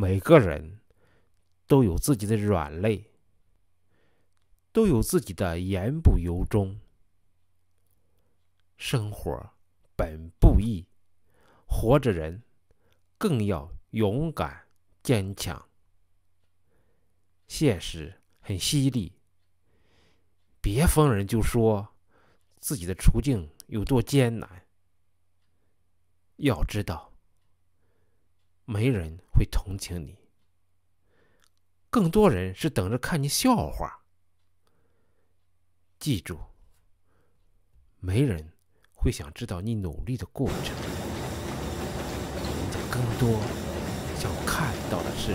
每个人都有自己的软肋，都有自己的言不由衷。生活本不易，活着人更要勇敢坚强。现实很犀利，别逢人就说自己的处境有多艰难。要知道。没人会同情你，更多人是等着看你笑话。记住，没人会想知道你努力的过程，人家更多想看到的是。